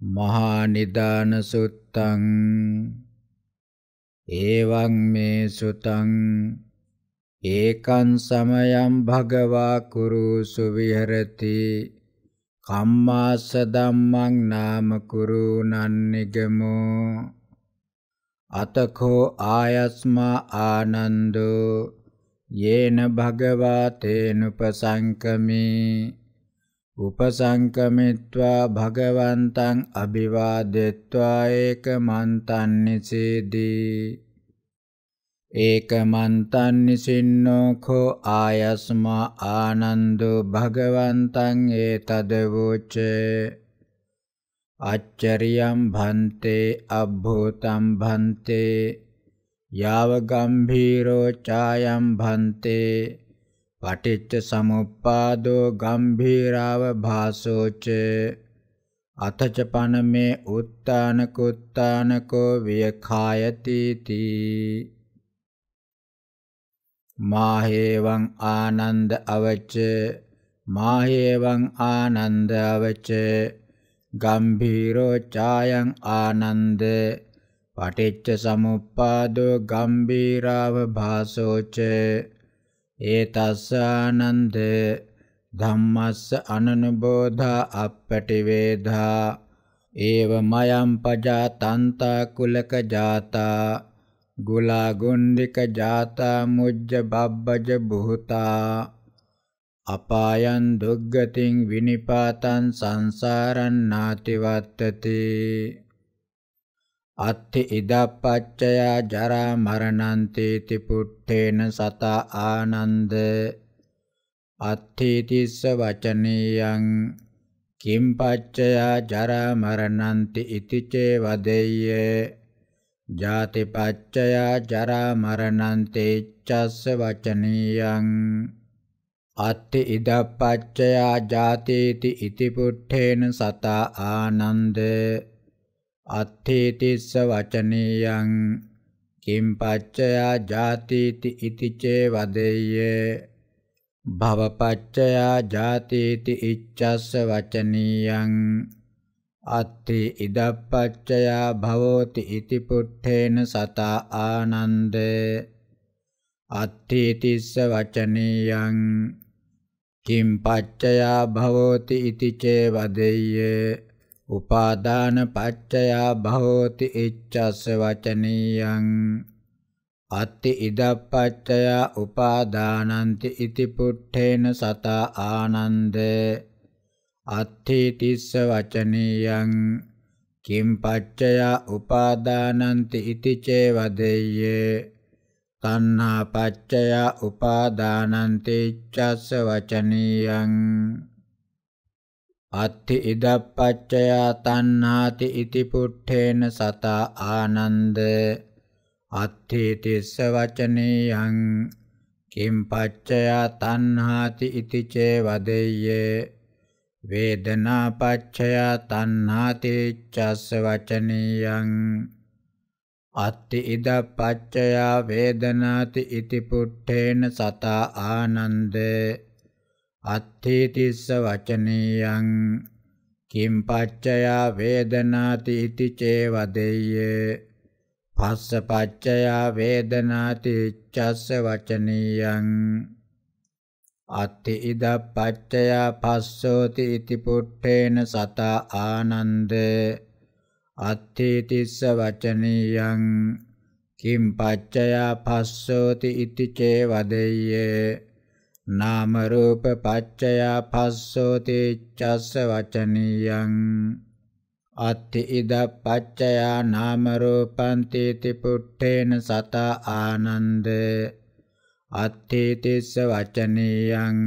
මහා නිදාන සුත්තං එවං මේ සුතං ඒකං සමයං භගවා කුරුසු විහෙරති කම්මාස ධම්මං නාම කුරු නන්නිගමෝ අතකෝ ආයස්මා ආනන්දෝ යේන භගවා තේනුපසංකමේ උපසංකමිත්වා භගවන්තං අභිවාදෙත්වා ඒකමන්තන්නිසේදී ඒකමන්තන්නිසින්නෝ කෝ ආයස්මා ආනන්දෝ භගවන්තං ඒතදවෝච අච්චරියම් භන්තේ අබ්භූතම් භන්තේ යාව ගම්භීරෝ ඡායම් භන්තේ පටිච්ච සමුප්පාදෝ ගම්භීරාව භාසෝච අතච පනමේ උත්තාන කුත්තානකෝ වියඛායති තී මාහේවං ආනන්ද අවච මාහේවං ආනන්ද අවච ගම්භීරෝ ඡායං ආනන්ද පටිච්ච සමුප්පාදෝ ගම්භීරාව භාසෝච ඒ තස්සානන්ද ධම්මස්ස අනනුබෝධා අපපටිවේධා ඒව මයම් පජා තන්තා කුලක ජාතා ගුලා ගුණ්ඩික ජාතා මුජ්ජ බබ්බජ බුහතා අපායන් දුග්ගතින් විනිපාතං සංසාරං නාතිවත්තති අත්ථි ඉදප්පච්චයා ජරා මරණන්තේති පුට්ඨේන සතා ආනන්ද අත්ථීතිස්ස වචනීයං කිම්පච්චයා ජරා මරණන්ති ඉතිචේ වදෙය්‍ය ජාතිපච්චයා ජරා මරණන්තේ චස්ස වචනීයං අත්ථි ඉදප්පච්චයා ජාතේති ඉති පුට්ඨේන සතා ආනන්ද අත්ථේතිස්ස වචනීයං කිම් පච්චයා ජාතිති ඉති චේ වදෙය්‍ය භවපච්චයා ජාතිති ඉච්ඡස්ස වචනීයං අත්ථි ඉදප්පච්චයා භවෝති ඉති පුට්ඨේන සතා ආනන්ද අත්ථි තිස්ස වචනීයං කිම් පච්චයා භවෝති ඉති චේ වදෙය්‍ය උපාදාන පච්චයා භවෝති ඉච්ඡස්ස වචනීයං අත්ති ඉදප්පච්චයා උපාදානන්ති ඉති පුට්ඨේන සතා ආනන්ද අත්ථි තිස්ස වචනීයං කිම් පච්චයා උපාදානන්ති ඉති චේවදෙය්‍යේ තණ්හා පච්චයා උපාදානන්ති ඉච්ඡස්ස වචනීයං අත්ති ඉදප්පච්චයා තණ්හාති ඉති පුට්ඨේන සතා ආනන්ද අත්ති තිස්ස වචනේයං කිම් පච්චයා තණ්හාති ඉති චේ වදෙය්‍යේ වේදනා පච්චයා තණ්හාති චස්ස වචනේයං අත්ති ඉදප්පච්චයා වේදනාති ඉති පුට්ඨේන සතා ආනන්දේ අත්ථේතිස්ස වචනීයං කිම් පච්චයා වේදනාති इति චේවදෙය්‍ය පස්ස පච්චයා වේදනාති චස්ස වචනීයං අත්ථි ඉද පච්චයා පස්සෝති इति පුට්ඨේන සතා ආනන්ද අත්ථේතිස්ස වචනීයං කිම් පච්චයා පස්සෝති इति චේවදෙය්‍ය නාම රූප පච්චය පස්සෝති චස්ස වචනියං අත්ති ඉද පච්චය නාම රූපං තීති පුට්ඨේන සත ආනන්ද අත්ති තිස්ස වචනියං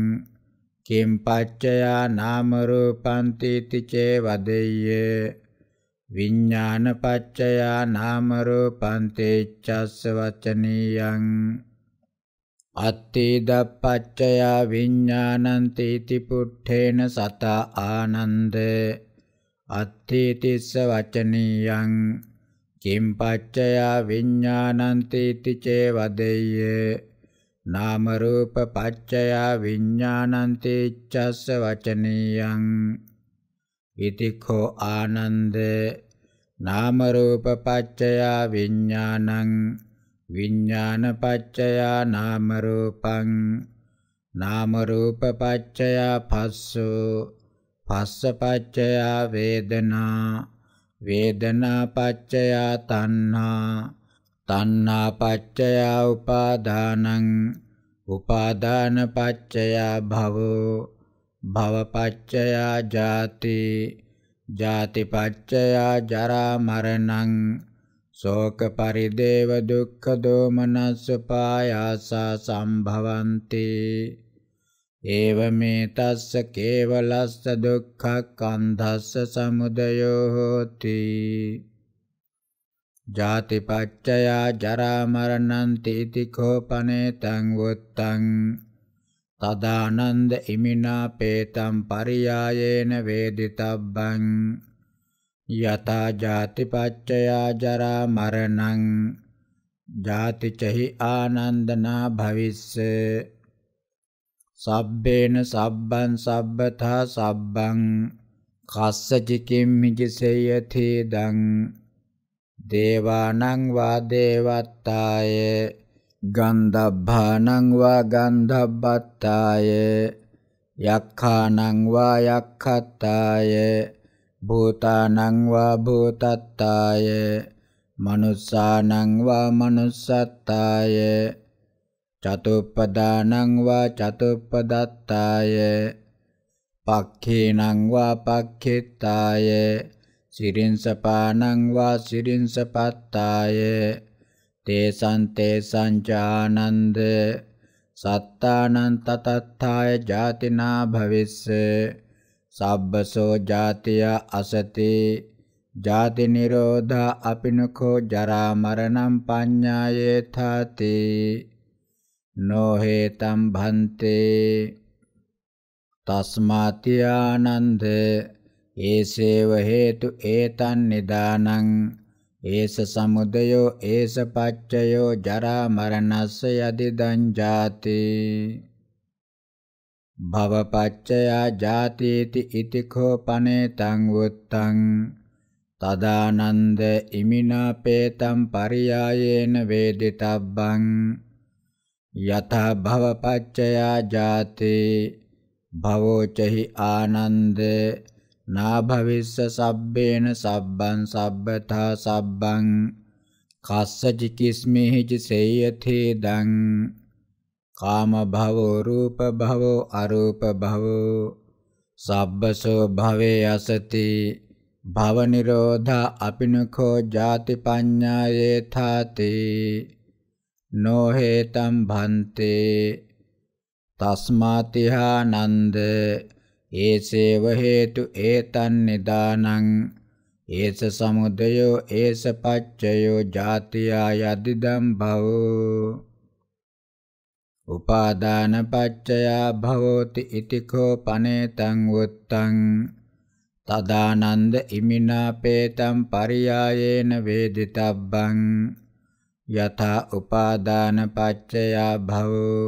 කිම් පච්චය නාම රූපං තීති චේ වදෙය්‍ය විඥාන පච්චය නාම රූපං තේ චස්ස වචනියං අත්තේදප්පච්චයා විඤ්ඤාණන්තේති පුට්ඨේන සතා ආනන්ද අත්තේතිස්ස වචනීයං කිම් පච්චයා විඤ්ඤාණන්තේති චේ වදෙය්‍ය නාම රූප පච්චයා විඤ්ඤාණන්තේච්ඡස්ස වචනීයං ඉතිඛෝ ආනන්ද නාම රූප පච්චයා විඤ්ඤාණං විඥානපච්චයා නාමරූපං නාමරූපපච්චයා පස්සෝ පස්සපච්චයා වේදනා වේදනාපච්චයා තණ්හා තණ්හාපච්චයා උපාදානං උපාදානපච්චයා භවෝ භවපච්චයා ජාති ජාතිපච්චයා ජරා මරණං ශෝක පරිදේව දුක්ඛ දෝමනස්ස පායාසා සම්භවಂತಿ ඒව මේ තස්ස කේවලස්ස දුක්ඛ කන්ධස්ස සමුදයෝ හෝති ජාතිපච්චය ජරා මරණන්ති ඉති කෝපනේ තං වුත්තං තදානන්ද ඉමිනා පේතම් පරියායේන වේදිතබ්බං යතා ජාතිපච්චයා ජරා මරණං ජාතිචහි ආනන්දනා භවිස්ස සබ්බේන සබ්බන් සබ්බතා සබ්බං කස්සචිකින් මිජසේයති දං දේවානං වා දේවත්තාය ගන්ධබ්බානං වා ගන්ධබ්බත්තාය යක්ඛානං වා යක්ඛත්තාය භූතානං වා භූතත්තාය මනුස්සානං වා මනුස්සත්තාය චතුප්පදානං වා චතුප්පදත්තාය පක්ඛේනං වා පක්ඛිතාය සිරින්සපානං වා සිරින්සපත්තාය තේසං තේසං චානන්ද සත්තානං තතත්ථාය ජාතිනා භවිස්සේ සබ්බසෝ ජාතිය අසති ජාති නිරෝධා අපිනකෝ ජරා මරණම් පඤ්ඤායේ තාති නොහෙතම් භන්තේ තස්මාති ආනන්ද ඒසේව හේතු ඒතන් නිදානං ඒස සමුදයෝ ඒස පච්චයෝ ජරා මරණස්ස යදිදං ජාති භවපච්චයා ජාතේති ඉතිකෝ පනේ තං වුත්තං තදානන්ද ඉමිනා පේතම් පරියායේන වේදිතබ්බං යත භවපච්චයා ජාතේ භවෝචහි ආනන්ද නාභවිස්ස සබ්බේන සබ්බං සබ්බතා සබ්බං කස්සචි කිස්මේහිච සේයතේ දං කාම භවෝ රූප භවෝ අරූප භවෝ සබ්බසෝ භවේ අසති භව නිරෝධා අපිනකෝ ජාති පඤ්ඤායේ ථාති නොහෙතම් භන්තේ තස්මාතිහානන්ද ඒසේව හේතු ඒතන් නිදානං ඒස සමුදයෝ ඒස පච්චයෝ ජාතියා යදිදම් භවෝ උපාදානපච්චයා භවෝති ඉතිකෝ පනේතං උත්තං තදානන්ද ඉමිනාපේතම් පරියායේන වේදිතබ්බං යථා උපාදානපච්චයා භවෝ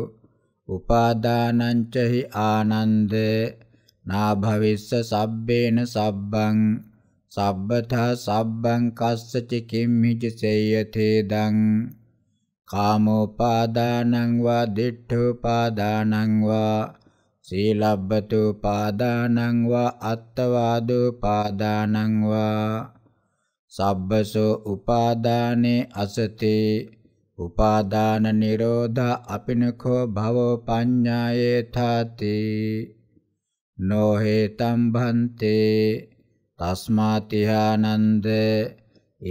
උපාදානංච හි ආනන්ද නාභවිස්ස සබ්බේන සබ්බං සබ්බතා සබ්බං කස්සච කිම්හිච සේයතේදං කාමෝපාදානං වා දිඨෝපාදානං වා සීලබ්බතුපාදානං වා අත්තවාදෝපාදානං වා සබ්බසෝ උපාදානේ අසතේ උපාදාන නිරෝධ අපිනකෝ භවෝ පඤ්ඤායේ තාති නොහෙතම් භන්තේ තස්මාතිහානන්දේ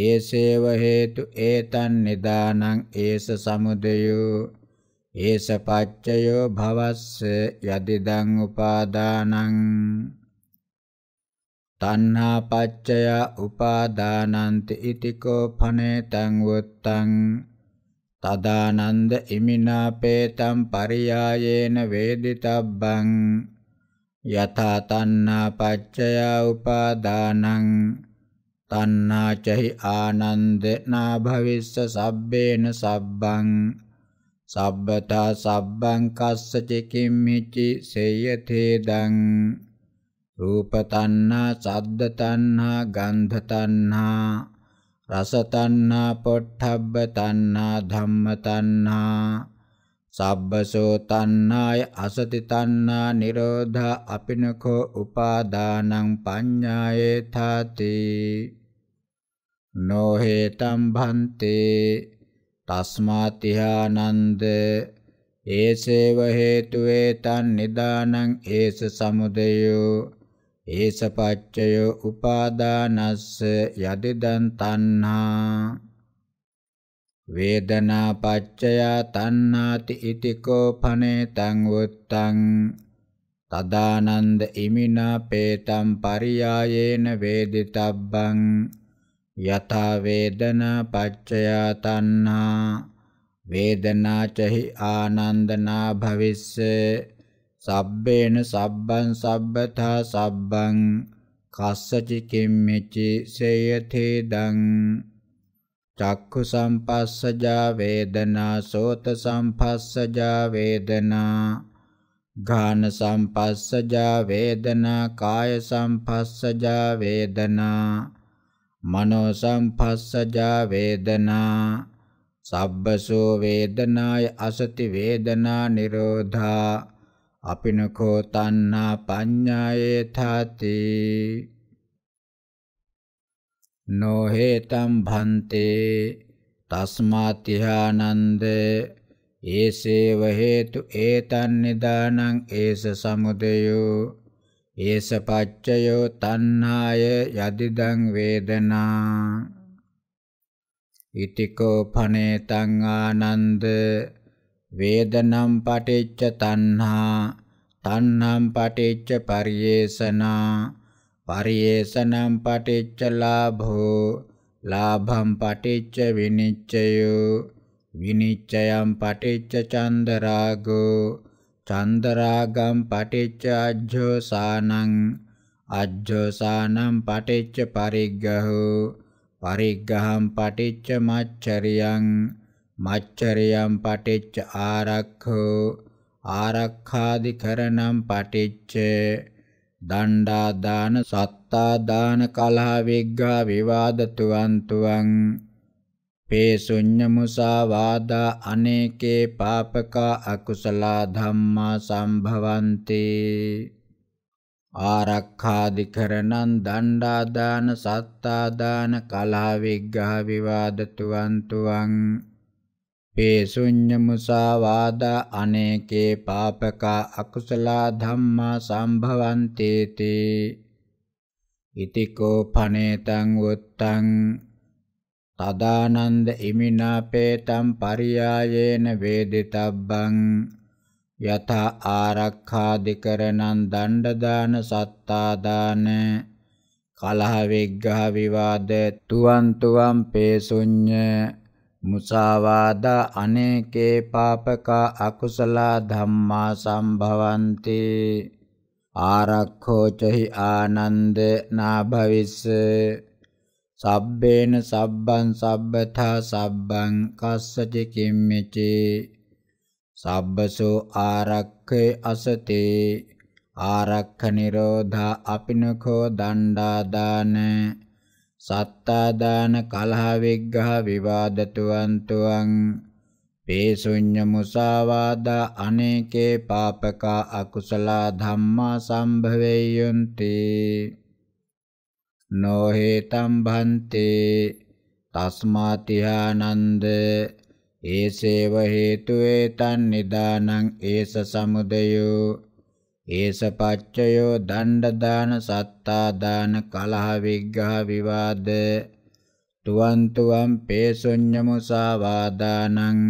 ඒසේව හේතු ඒතන් නිදානං ඒස සමුදයෝ ඒස පච්චයෝ භවස්ස යදිදං උපාදානං තණ්හා පච්චය උපාදානන්ති ඉතිකෝ පනේතං වුත්තං තදානන්ද ඉමිනාපේතම් පරියායේන වේදිතබ්බං යථා තණ්හා පච්චය උපාදානං තණ්හාචහි ආනන්දනා භවිස්ස සබ්බේන සබ්බං සබ්බතා සබ්බං කස්සච කිම්මිචි සේයතේදං රූප තණ්හා සද්ද තණ්හා ගන්ධ තණ්හා රස තණ්හා පොට්ඨබ්බ තණ්හා ධම්ම තණ්හා සබ්බසෝ තණ්හාය අසති තණ්හා නිරෝධා අපිනකෝ උපාදානං පඤ්ඤායේ තාතේ නොහෙතම් භන්තේ තස්මාතිහානන්ද ඒසේව හේතු වේතන් නිදානං ඒස සමුදයෝ ඒස පච්චයෝ උපාදානස්ස යදිදන් තණ්හා වේදනා පච්චයා තණ්හාති ඉතිකෝ පනේතං උත්තං තදානන්ද ඉමිනා පේතම් පරියායේන වේදිතබ්බං යථා වේදනා පච්චයා තණ්හා වේදනා චහි ආනන්දනා භවිස්ස සබ්බේන සබ්බං සබ්බතා සබ්බං කස්සචි කිම්මිචි සේයතේ දං චක්ඛු සම්පස්සජා වේදනා සෝත සම්පස්සජා වේදනා ඝාන සම්පස්සජා වේදනා කාය සම්පස්සජා වේදනා මනෝ සංපස්සජා වේදනා සබ්බසෝ වේදනාය අසති වේදනා නිරෝධා අපිනකෝ තණ්හා පඤ්ඤායේ තාති නොහෙතම් භන්තේ තස්මාත්‍යානන්ද ඒසේව හේතු ඒතන් නිදානං ඒස සමුදයෝ ඒස පච්චයෝ තණ්හාය යදිදං වේදනා ඉතිකෝ පනේතං ආනන්ද වේදනම් පටිච්ච තණ්හා තණ්හම් පටිච්ච පරියේසනා පරියේසනම් පටිච්ච ලාභෝ ලාභම් පටිච්ච විනිච්ඡයෝ විනිච්ඡයම් පටිච්ච චන්දරාගෝ චන්දරාගම් පටිච්ච අජ්ජෝසානං අජ්ජෝසානම් පටිච්ච පරිග්ගහු පරිග්ගහම් පටිච්ච මච්චරියං මච්චරියම් පටිච්ච ආරක්ඛෝ ආරක්ඛාදිකරණම් පටිච්ච දණ්ඩා දාන සත්තා දාන කලහ විග්ගා විවාදතුවන්තුවං පේ ශුඤ්ඤ මුසාවාදා අනේකේ පාපකා අකුසලා ධම්මා සම්භවಂತಿ ආරක්ඛාදිකරණං දණ්ඩාදාන සත්තාදාන කලහ විග්ඝා විවාදතුන්තුං පේසුඤ්ඤ මුසාවාදා අනේකේ පාපකා අකුසලා ධම්මා සම්භවಂತේති ඉතිකෝ පනේතං උත්තං තදානන්ද ඉමිනාපේතම් පරියායේන වේදිතබ්බං යත ආරක්ඛාදිකරණං දණ්ඩදාන සත්තාදාන කලහ විග්ඝහ විවාද තුවන් තුවම් පේසුඤ්ඤ මුසාවාදා අනේකේ පාපකා අකුසල ධම්මා සම්භවಂತಿ ආරක්ඛෝ චහි ආනන්ද නාභවිස්ස සබ්බේන සබ්බං සබ්බතා සබ්බං කස්සච කිම්මිචි සබ්බසෝ ආරක්ඛේ අසතේ ආරක්ඛ නිරෝධා අපිනකෝ දණ්ඩාදාන සත්තාදාන කලහ විග්ඝහ විවාදතුන්තුං පේසුඤ්ඤ මුසාවාදා අනේකේ පාපකා අකුසල ධම්මා සම්භවෙය්‍යන්තේ නොහෙතම් භන්තේ තස්මාතිහානන්ද ඒසේව හේතු ඒතන් නිදානං ඒස සමුදයෝ ඒස පච්චයෝ දණ්ඩ දාන සත්තා දාන කලහ විග්ඝහ විවාද තුවන් තුවම් පේසොඤ්ඤ මුසාවාදානං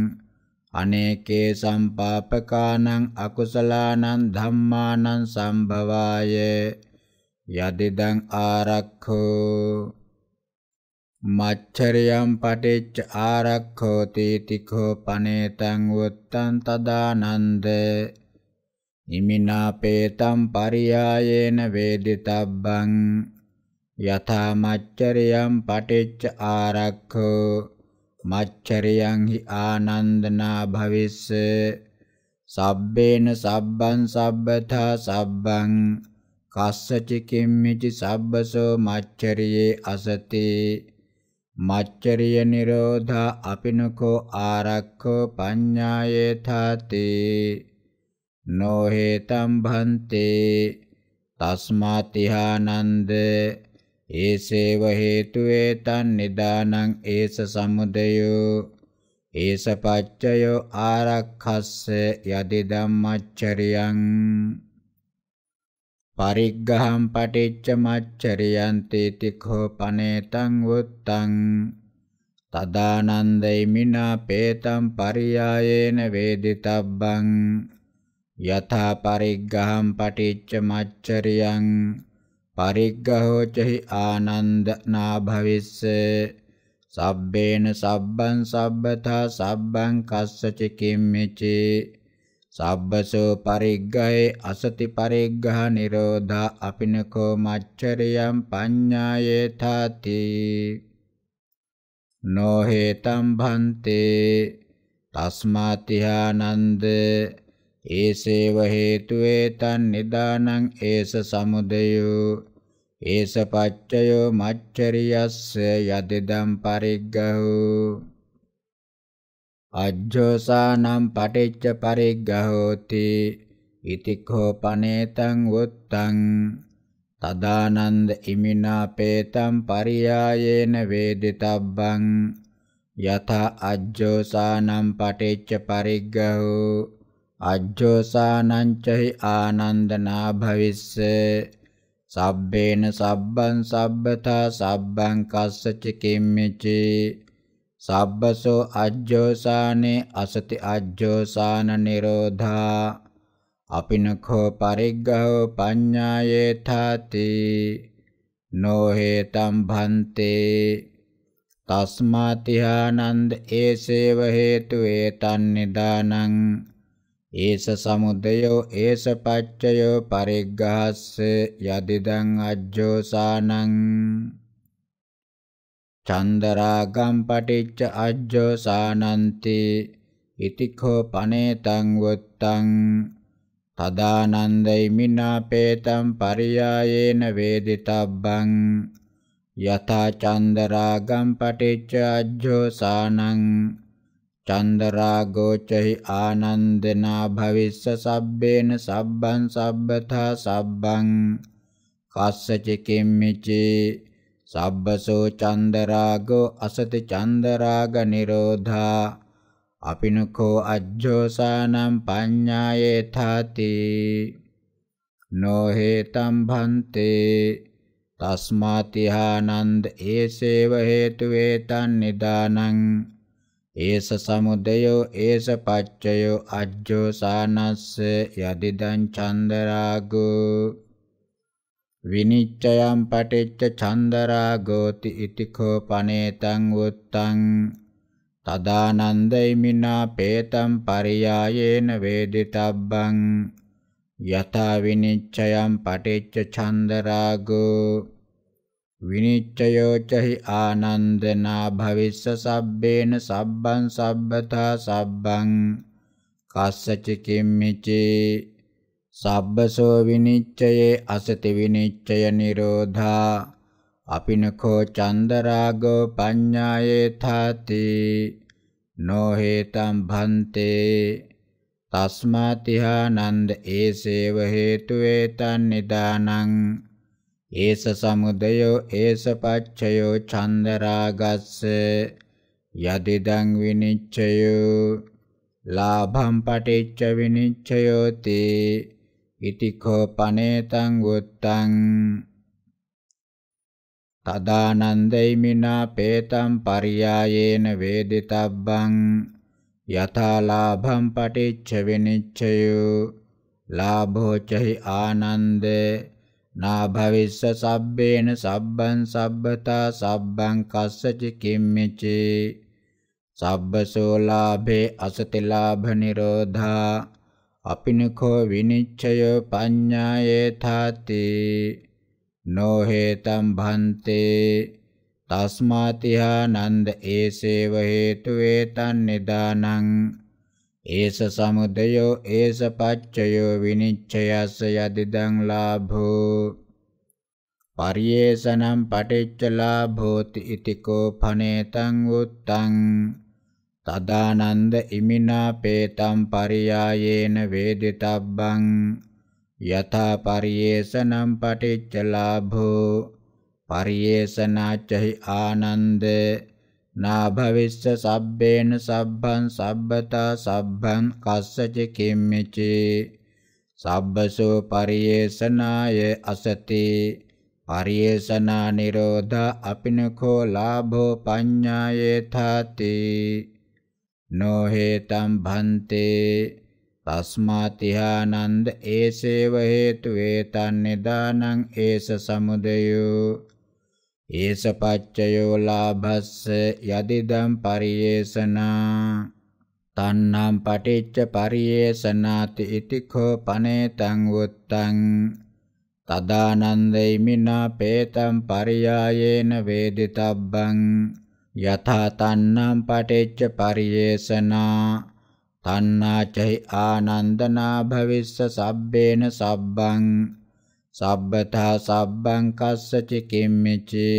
අනේකේ සම්පාපකානං අකුසලානං ධම්මානං සම්භවායේ යදිදං ආරක්ඛෝ මච්චරියම් පටිච්ච ආරක්ඛෝ තීතිකෝ පනේතං උත්තං තදානන්ද ඉමිනාපේතම් පරියායේන වේදිතබ්බං යථා මච්චරියම් පටිච්ච ආරක්ඛෝ මච්චරියං හි ආනන්දනා භවිස්ස සබ්බේන සබ්බං සබ්බතා සබ්බං කස්සච කිම්මිච සබ්බසෝ මච්චරියේ අසති මච්චරිය නිරෝධා අපිනකෝ ආරක්ඛෝ පඤ්ඤායේ තාති නොහෙතම් භන්තේ තස්මාතිහානන්ද ඒසේව හේතු වේතන් නිදානං ඒස සමුදයෝ ඒස පච්චයෝ ආරක්ඛස්ස යදි ධම්මච්චරියං පරිග්ගහම් පටිච්ච මච්චරියන්තේති කෝපනේතං උත්තං තදානන්දෛමිනා පේතම් පරියායේන වේදිතබ්බං යථා පරිග්ගහම් පටිච්ච මච්චරියං පරිග්ගහෝ චහි ආනන්දනා භවිස්සේ සබ්බේන සබ්බං සබ්බතා සබ්බං කස්සච කිම්මෙචේ සබ්බසෝ පරිග්ගයේ අසති පරිග්ගහ නිරෝධා අපිනකෝ මච්චරියම් පඤ්ඤායේ තාති නොහෙතම් භන්තේ තස්මාතිහානන්ද ඒසේව හේතු වේතන් නිදානං ඒස සමුදයෝ ඒස පච්චයෝ මච්චරියස්ස යදිදම් පරිග්ගහෝ අජ්ජෝසානම් පටිච්ච පරිග්ගහෝති ඉතික්ඛෝපනේතං වොත්තං තදානන්ද ඉමිනා පේතම් පරියායේන වේදිතබ්බං යත අජ්ජෝසානම් පටිච්ච පරිග්ගහෝ අජ්ජෝසානං චහි ආනන්දනා භවිස්සේ සබ්බේන සබ්බං සබ්බතා සබ්බං කස්සච කිම්මචේ සබ්බසෝ අජ්ජෝසානේ අසති අජ්ජෝසාන නිරෝධා අපිනඛෝ පරිග්ගහෝ පඤ්ඤායේ තාති නොහෙතම් භන්තේ තස්මාතිහානන්ද ඒසේව හේතු ඒතන් නිදානං ඒස සමුදයෝ ඒස පච්චයෝ පරිග්ගහස්ස යදිදං අජ්ජෝසානං චන්දරාගම් පටිච්ච අජ්ජෝ සානන්ති ඉතිඛෝ පනේතං වොත්තං තදානන්දයිමිනා පේතම් පරියායේන වේදිතබ්බං යතා චන්දරාගම් පටිච්ච අජ්ජෝ සානං චන්දරාගෝචහි ආනන්දනා භවිස්ස සබ්බේන සබ්බං සබ්බතා සබ්බං කස්සච කිම්මිචේ සබ්බසෝ චන්දරාගෝ අසති චන්දරාග නිරෝධා අපිනකෝ අජ්ජෝසානම් පඤ්ඤායේ තාති නොහෙතම් භන්තේ තස්මාතිහානන්ද ඒසේව හේතු වේතන් නිදානං ඒස සමුදයෝ ඒස පච්චයෝ අජ්ජෝසානස්ස යදිදං චන්දරාගෝ විනිච්ඡයම් පටිච්ච චන්දරාගෝති ඉතිකෝ පනේතං උත්තං තදානන්දයිමිනා පේතම් පරියායේන වේදිතබ්බං යතා විනිච්ඡයම් පටිච්ච චන්දරාගෝ විනිච්ඡයෝ චහි ආනන්දනා භවිස්ස සබ්බේන සබ්බං සබ්බතා සබ්බං කස්සච කිම්මිචේ සබ්බසෝ විනිච්ඡයේ අසති විනිච්ඡය නිරෝධා අපිනකෝ චන්දරාගෝ පඤ්ඤායේ තාති නොහෙතම් භන්තේ තස්මාතිහානන්ද ඒසේව හේතු වේතන් නිදානං ඒස සමුදයෝ ඒස පච්චයෝ චන්දරාගස්ස යදිදං විනිච්ඡයෝ ලාභම් පටිච්ච විනිච්ඡයෝති ඉතිකෝ පනේතං උත්තං තදානන්දෛමිනා පේතම් පරියායේන වේදිතබ්බං යථාලාභම් පටිච්ච විනිච්ඡයෝ ලාභෝ චහි ආනන්දේ නා භවිස්ස සබ්බේන සබ්බං සබ්බතා සබ්බං කස්සච කිම්මචේ සබ්බසෝ ලාභේ අසති ලාභ නිරෝධා අපිනකෝ විනිච්ඡය පඤ්ඤායේ තාති නොහෙතම් භන්තේ තස්මාතිහා නන්ද ඒසේව හේතු වේතන් නිදානං ඒස සමුදයෝ ඒස පච්චයෝ විනිච්ඡයස්ස යදිදං ලාභෝ පරියේසනම් පටිච්ච ලාභෝති ඉතිකෝ පනේතං උත්තං තදානන්ද ඉමිනා පේතම් පරියායේන වේදිතබ්බං යථා පරියේසනම් පටිච්ච ලාභෝ පරියේසනාච්චහි ආනන්ද නා භවිස්ස සබ්බේන සබ්බං සබ්බතා සබ්බං කස්සච කිම්මිචි සබ්බසෝ පරියේසනාය අසති පරියේසනා නිරෝධ අපිනකෝ ලාභෝ පඤ්ඤායේ තාති නොහෙතම් භන්තේ තස්මාතිහානන්ද ඒසේව හේතු වේතන් නිදානං ඒස සමුදයෝ ඒස පච්චයෝ ලාභස්ස යදිදම් පරියේසනා තන්නම් පටිච්ච පරියේසනාති ඉතිඛෝ පනේතං උත්තං තදානන්දෛමිනා පේතම් පරියායේන වේදිතබ්බං යථා තණ්හම් පටිච්ච පරියේෂනා තණ්හාචෛ ආනන්දනා භවිස්ස සබ්බේන සබ්බං සබ්බතා සබ්බං කස්සච කිම්මිචි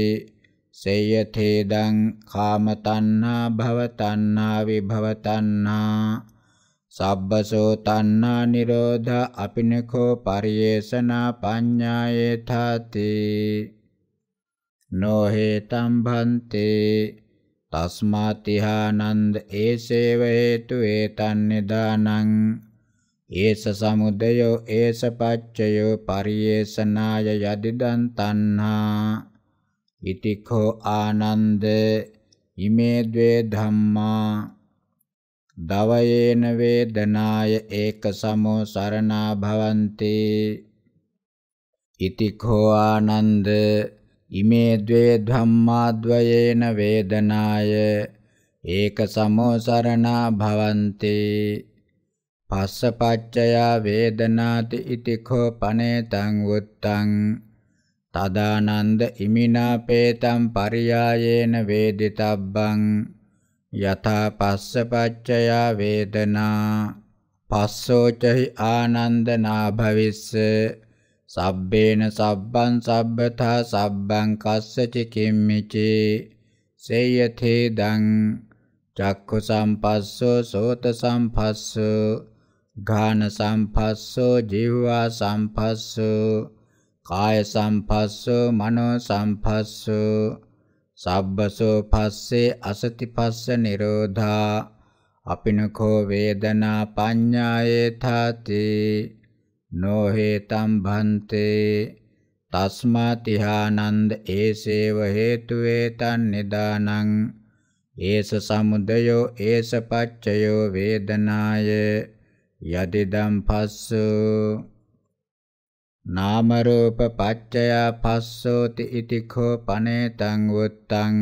සේයතේදං කාම තණ්හා භව තණ්හා විභව තණ්හා සබ්බසෝ තණ්හා නිරෝධ අපිනකෝ පරියේෂනා පඤ්ඤායේ තාති නොහෙතම් භන්තේ තස්මාතිහානන්ද ඒසේව හේතු ඒතන්නිදානං ඒස සමුදයෝ ඒස පච්චයෝ පරියේසනාය යදිදන් තණ්හා ඉතිඛෝ ආනන්ද ඉමේ द्वे ධම්මා දවයේන වේදනාය ඒක සමෝ සරණා භවන්ති ඉතිඛෝ ආනන්ද ඉමේ ද්වේ ධම්මාද්වයේන වේදනාය ඒක සමෝසරණා භවන්ති පස්සපච්චයා වේදනාති ඉති කෝ පනේතං උත්තං තදානන්ද ඉමිනාපේතං පරියායේන වේදිතබ්බං යථා පස්සපච්චයා වේදනා පස්සෝචහි ආනන්දනා භවිස්ස සබ්බේන සබ්බං සබ්බතා සබ්බං කස්සච කිම්මිචේ සේයතේ දං චක්ඛු සම්පස්සෝ සෝත සම්පස්සෝ ඝාන සම්පස්සෝ ජීවා සම්පස්සෝ කාය සම්පස්සෝ මනෝ සම්පස්සෝ සබ්බසෝ පස්සේ අසති පස්ස නිරෝධා අපිනකෝ වේදනා පඤ්ඤායේ තාතේ නොහෙතම් භන්තේ තස්මාතිහානන්ද ඒසේව හේතුවේ තන් නිදානං ඒස සමුදයෝ ඒස පච්චයෝ වේදනාය යදිදම් පස්සු නාම රූප පච්චය පස්සෝති ඉති කෝ පනේතං උත්තං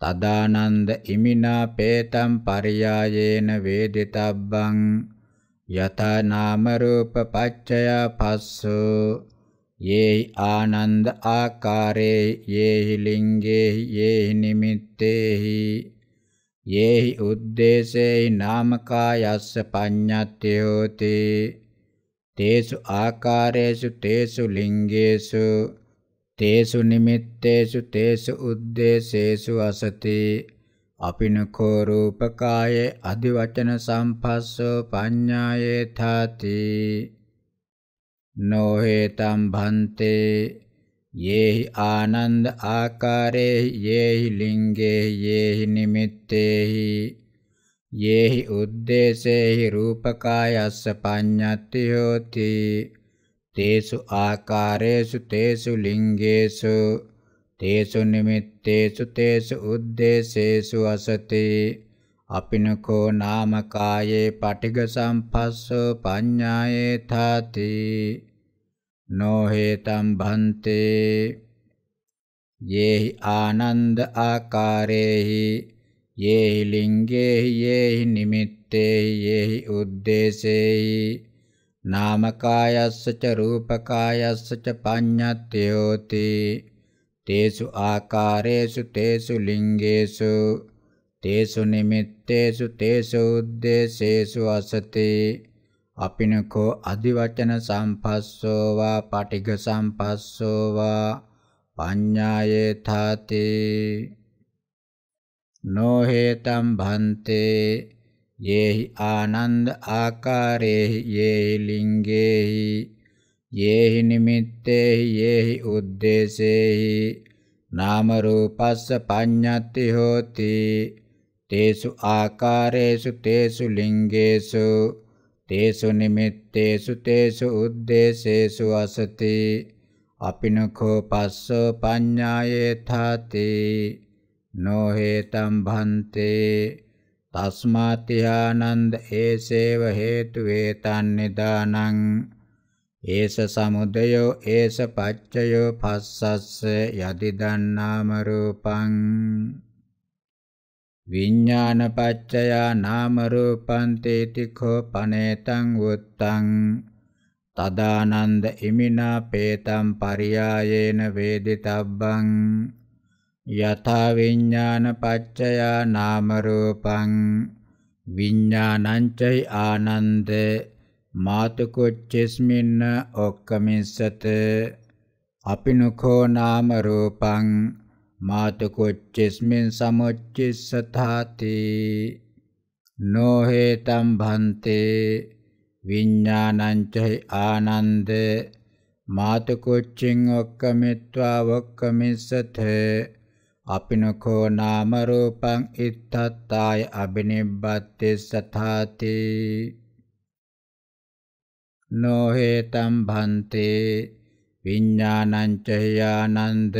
තදානන්ද ඉමිනා පේතම් පරියායේන වේදිතබ්බං යතා නාම රූප පච්චය පස්සු යේහි ආනන්ද ආකාරේ යේහි ලිංගේහි යේහි නිමිත්තේහි යේහි උද්දේශේහි නාමකායස්ස පඤ්ඤත්ති හෝති තේසු ආකාරේසු තේසු ලිංගේසු තේසු නිමිත්තේසු තේසු උද්දේශේසු අසති අපිනකෝ රූපකායේ අදිවචන සම්පස්සෝ පඤ්ඤායේ තාති නොහෙතම් භන්තේ යේහි ආනන්ද ආකාරේහි යේහි ලිංගේහි යේහි නිමිත්තේහි යේහි උද්දේශේහි රූපකායස්ස පඤ්ඤත්ති හෝති තේසු ආකාරේසු තේසු ලිංගේසු තේසු නිමිත්තේසු තේසු උද්දේශේසු අසති අපිනකෝ නාමකායේ පටිග සම්පස්සෝ පඤ්ඤායේ තාති නොහෙතම් භන්තේ යේහි ආනන්ද ආකාරේහි යේහි ලිංගේහි යේහි නිමිත්තේහි යේහි උද්දේශේහි නාමකායස්ස ච රූපකායස්ස ච පඤ්ඤත්‍යෝති තේසු ආකාරේසු තේසු ලිංගේසු තේසු නිමිත්තේසු තේසු උද්දේශේසු අසති අපිනකෝ අදිවචන සම්පස්සෝ වා පටිඝ සම්පස්සෝ වා පඤ්ඤායේ තාති නොහෙතම් භන්තේ යේහි ආනන්ද ආකාරේහි යේහි ලිංගේහි යේහි නිමිත්තේහි යේහි උද්දේශේහි නාම රූපස්ස පඤ්ඤත්ති හෝති තේසු ආකාරේසු තේසු ලිංගේසු තේසු නිමිත්තේසු තේසු උද්දේශේසු අසති අපිනකෝ පස්සෝ පඤ්ඤායේ ථාති නොහෙතම් භන්තේ තස්මාත්‍යානන්ද ඒසේව හේතු වේතන් නිදානං ඒස සමුදයෝ ඒස පච්චයෝ පස්සස්ස යදිදන්නාම රූපං විඥාන පච්චයා නාම රූපං තේති කෝපනේතං උත්තං තදානන්ද ඉමිනා පේතම් පරියායේන වේදිතබ්බං යථා විඥාන පච්චයා නාම රූපං විඥානං චෛ ආනන්දේ මාතුකුච්චස්මින්න ඔක්කමිස්සත අපිනුකෝ නාම රූපං මාතුකුච්චස්මින් සමුච්චිස්සතාති නොහෙතම් භන්තේ විඥානංච ආනන්ද මාතුකුච්චින් ඔක්කමිත්වා ඔක්කමිස්සත අපිනකෝ නාම රූපං ඉත්තත්තාය අබිනිබ්බත්තේ සතාතේ නොහේතම් භන්තේ විඤ්ඤාණං චයානන්ද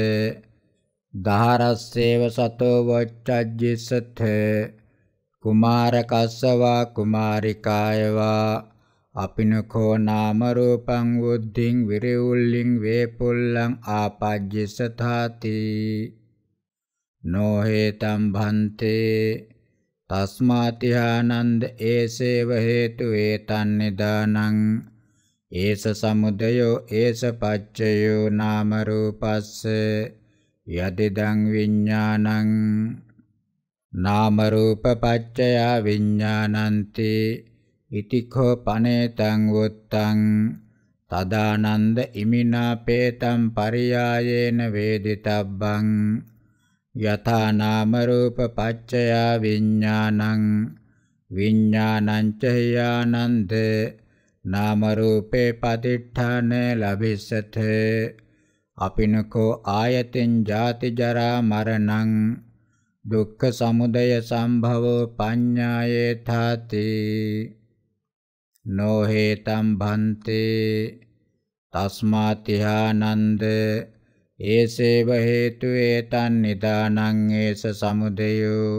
දහරස්සේව සතෝ වච්චජ්ජිසත කුමාරකස්සවා කුමාරිකායවා අපිනකෝ නාම රූපං උද්ධින් විරෙවුල්ලින් වේපුල්ලං ආපජ්ජිසතාති නොහේතම් භන්තේ තස්මාතිහානන්ද ඒසේව හේතු ඒතන් නිදානං ඒස සමුදයෝ ඒස පච්චයෝ නාම රූපස්ස යදිදං විඥානං නාම රූප පච්චය විඥානන්ති ඉතිඛෝ පනේතං වොත්තං තදානන්ද ඉමිනා පේතම් පරියායේන වේදිතබ්බං යථා නාම රූප පච්චය විඥානං විඥානං ච යානන්දේ නාම රූපේ පදිඨාන ලැබෙසත අපිනකෝ ආයතෙන් ජාති ජරා මරණං දුක්ඛ සමුදය සම්භවෝ පඤ්ඤායේ ථාති නොහෙතම් භන්තේ තස්මාතිහානන්ද ඒසේව හේතු ඒතන් නිදානං ඒස සමුදයෝ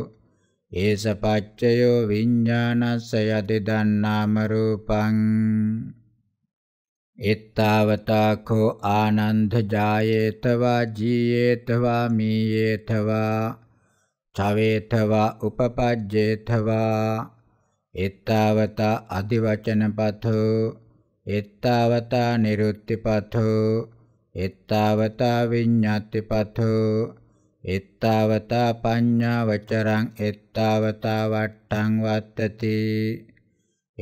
ඒස පච්චයෝ විඤ්ඤාණස්ස යති දන්නාම රූපං එත්තාවතාකෝ ආනන්ද ජායේතවා ජීයේතවා මීයේතවා චවේතවා උපපජ්ජේතවා එත්තාවතා අදිවචනපතෝ එත්තාවතා නිරුත්තිපතෝ එත්තාවතා විඤ්ඤාතිපතෝ එත්තාවතා පඤ්ඤා වචරං එත්තාවතා වට්ටං වත්තති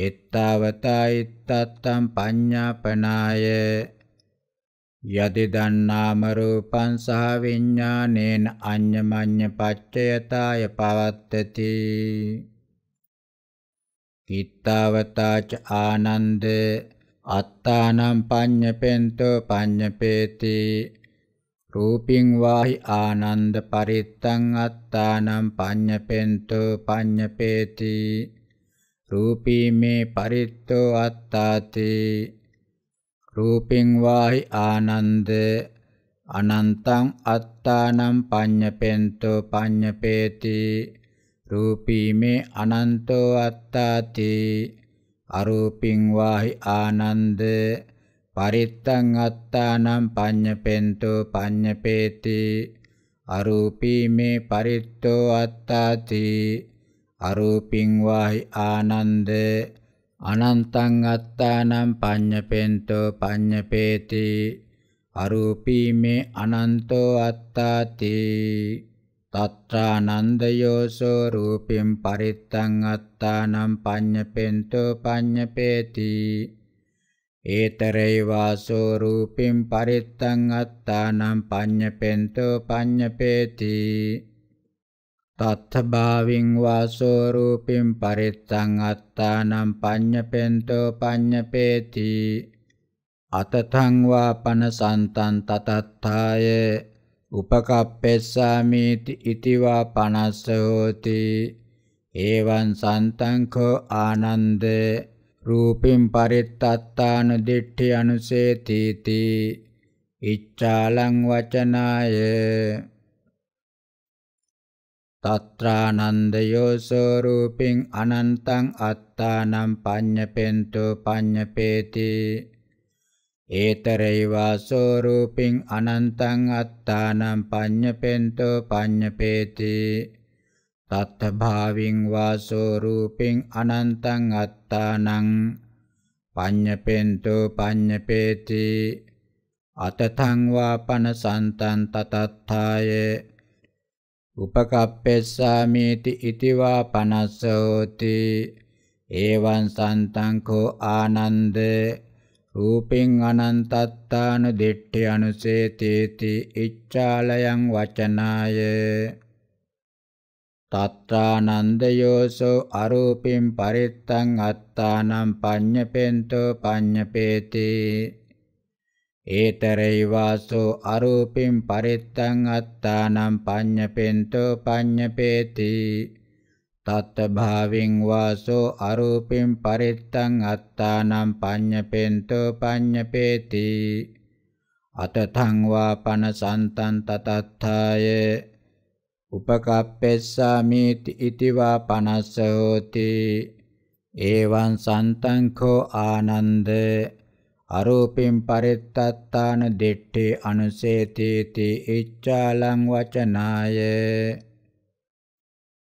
එත්තාවතා ඉත්තත්තං පඤ්ඤාපනාය යදි දන්නාම රූපං සහ විඥානේන අඤ්ඤමඤ්ඤ පච්චයතාය පවත්තති කිත්තාවතාච ආනන්ද අත්තානම් පඤ්ඤපෙන්තෝ පඤ්ඤපේති රූපින් වාහි ආනන්ද පරිත්තං අත්තානම් පඤ්ඤපෙන්තෝ පඤ්ඤපේති රූපී මේ පරිත්තෝ අත්තාති රූපින් වාහි ආනන්ද අනන්තං අත්තානම් පඤ්ඤපෙන්තෝ පඤ්ඤපේති රූපී මේ අනන්තෝ අත්තාති අරූපින් වාහි ආනන්ද පරිත්තං අත්තානම් පඤ්ඤපෙන්තෝ පඤ්ඤපේති අරූපී මේ පරිත්තෝ අත්තාති අරූපින් වායි ආනන්ද අනන්තං අත්තානම් පඤ්ඤපෙන්තෝ පඤ්ඤපේති අරූපී මේ අනන්තෝ අත්තාති තත්‍රානන්දයෝසෝ රූපින් පරිත්තං අත්තානම් පඤ්ඤපෙන්තෝ පඤ්ඤපේති ඒතරේවාසෝ රූපින් පරිත්තං අත්තානම් පඤ්ඤපෙන්තෝ පඤ්ඤපේති තත්ථ භාවින් වාසෝ රූපින් පරිත්තං අත්තානම් පඤ්ඤපෙන්තෝ පඤ්ඤපේති අතතං වාපන සන්තං තතත්ථාය උපකප්පෙස්සාමීති ඉතිවා පනස්ස හෝති එවං සන්තං කෝ ආනන්දේ රූපින් පරිත්තත්තාන දිට්ඨි අනුසේති තී ඉච්ඡාලං වචනාය තත්‍රානන්දයෝසෝ රූපින් අනන්තං අත්තානම් පඤ්ඤපෙන්තු පඤ්ඤපේති ඒතරේවාසෝ රූපින් අනන්තං අත්තානම් පඤ්ඤපෙන්තු පඤ්ඤපේති තත්ත භාවින් වාසෝ රූපෙන් අනන්තං අත්තානං පඤ්ඤපෙන්තෝ පඤ්ඤපේති අතතං වාපන සන්තං තතත්ථාය උපකප්පෙස්සාමීති ඉතිවා පනස්සෝති ඒවං සන්තං කෝ ආනන්ද රූපෙන් අනන්තත්තානු දිට්ඨි අනුසේතේති ඉච්ඡාලයන් වචනාය තත්‍රානන්දයෝසෝ අරූපින් පරිත්තං අත්තානම් පඤ්ඤපෙන්තෝ පඤ්ඤපේති ඒතරේවාසෝ අරූපින් පරිත්තං අත්තානම් පඤ්ඤපෙන්තෝ පඤ්ඤපේති තත් භාවින් වාසෝ අරූපින් පරිත්තං අත්තානම් පඤ්ඤපෙන්තෝ පඤ්ඤපේති අතතං වා පන සන්තං තතත්ථායේ උපකප්පෙස්සාමීති ඉතිවා පනස්ස හෝති ඒවං සන්තංඛෝ ආනන්ද අරූපින් පරිත්තත්තාන දෙට්ටි අනුසේතේති ඉච්ඡාලං වචනාය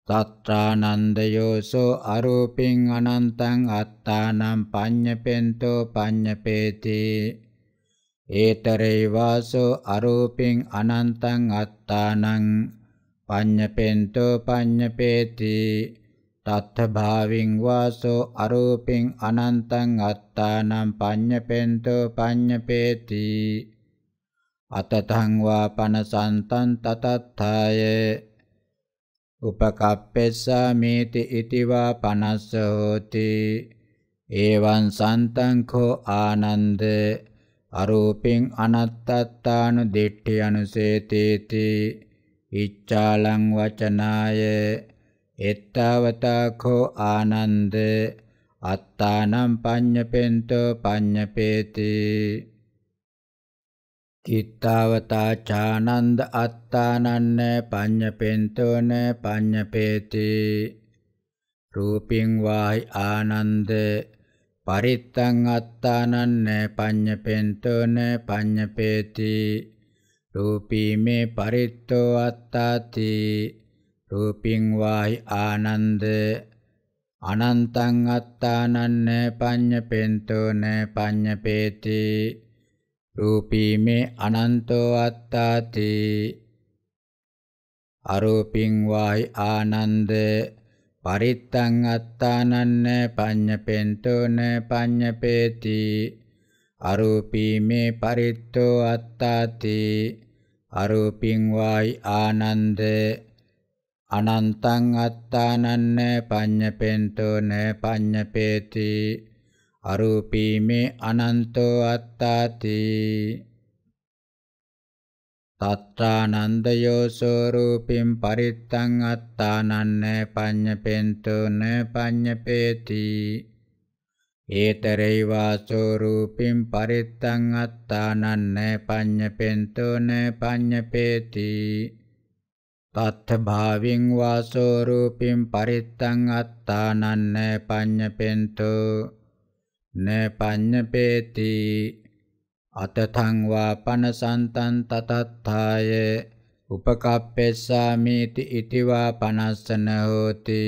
තත්‍රානන්දයෝසෝ අරූපින් අනන්තං අත්තානම් පඤ්ඤපෙන්තෝ පඤ්ඤපේති ඒතරේ වාසෝ අරූපින් අනන්තං අත්තානං පඤ්ඤපෙන්තෝ පඤ්ඤපේති තත්ථ භාවින් වාසෝ අරූපින් අනන්තං අත්තානම් පඤ්ඤපෙන්තෝ පඤ්ඤපේති අතතං වා පනසන්තං තතත්ථාය උපකප්පෙස්සා මේති ඉතිවා පනස්ස හෝති ඒවං සන්තං කෝ ආනන්ද අරූපින් අනත්තත්තානු දිට්ඨි අනුසේතේති ඉච්ඡාලං වචනාය එත්තවතාඛෝ ආනන්ද අත්තානම් පඤ්ඤපෙන්තෝ පඤ්ඤපේති චිත්තවතා ඡානන්ද අත්තානන්න පඤ්ඤපෙන්තෝන පඤ්ඤපේති රූපින් වායි ආනන්ද පරිත්තං අත්තානන්න පඤ්ඤපෙන්තෝන පඤ්ඤපේති රූපී මේ පරිත්තෝ අත්තාති රූපින් වායි ආනන්ද අනන්තං අත්තානන්න පඤ්ඤපෙන්තෝ න පඤ්ඤපේති රූපී මේ අනන්තෝ අත්තාති අරූපින් වායි ආනන්ද පරිත්තං අත්තානන්න පඤ්ඤපෙන්තෝ න පඤ්ඤපේති අරූපී මේ පරිත්තෝ අත්තාති අරූපින් වායි ආනන්ද අනන්තං අත්තානන්න පඤ්ඤපෙන්තෝ න පඤ්ඤපේති අරූපී මේ අනන්තෝ අත්තාති තත්තානන්දයෝසෝ රූපින් පරිත්තං අත්තානන්න පඤ්ඤපෙන්තෝ න පඤ්ඤපේති ඒතරේ වාසෝ රූපින් පරිත්තං අත්තානන්න පඤ්ඤපෙන්තෝන පඤ්ඤපේති තත්ථ භාවින් වාසෝ රූපින් පරිත්තං අත්තානන්න පඤ්ඤපෙන්තෝ න පඤ්ඤපේති අතතං වා පනසන්තං තතත්ථාය උපකප්පෙස්සාමීති ඉතිවා පනස්සන හෝති